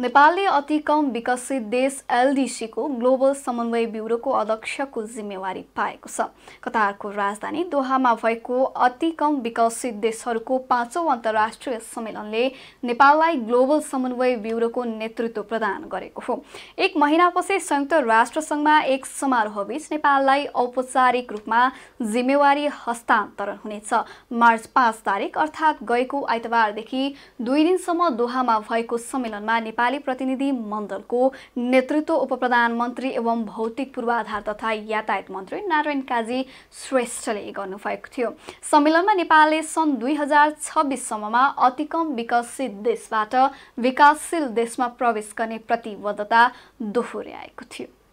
नेपालले अति कम विकसित देश एलडिसीको ग्लोबल समन्वय ब्युरोको अध्यक्षको जिम्मेवारी पाएको छ कतारको राजधानी दोहामा भएको अति कम विकसित देशहरूको पाँचौँ अन्तर्राष्ट्रिय सम्मेलनले नेपाललाई ग्लोबल समन्वय ब्युरोको नेतृत्व प्रदान गरेको हो एक महिनापछि संयुक्त राष्ट्रसङ्घमा एक समारोहबीच नेपाललाई औपचारिक रूपमा जिम्मेवारी हस्तान्तरण हुनेछ मार्च पाँच तारिक अर्थात् गएको आइतबारदेखि दुई दिनसम्म दोहामा भएको सम्मेलनमा नेपाल नेपाली प्रतिनिधि मण्डलको नेतृत्व उप प्रधानमन्त्री एवं भौतिक पूर्वाधार तथा यातायात मन्त्री नारायण काजी श्रेष्ठले गर्नुभएको थियो सम्मेलनमा नेपालले सन् दुई हजार छब्बिससम्ममा अतिकम विकसित देशबाट विकासशील देशमा प्रवेश गर्ने प्रतिबद्धता दोहोऱ्याएको थियो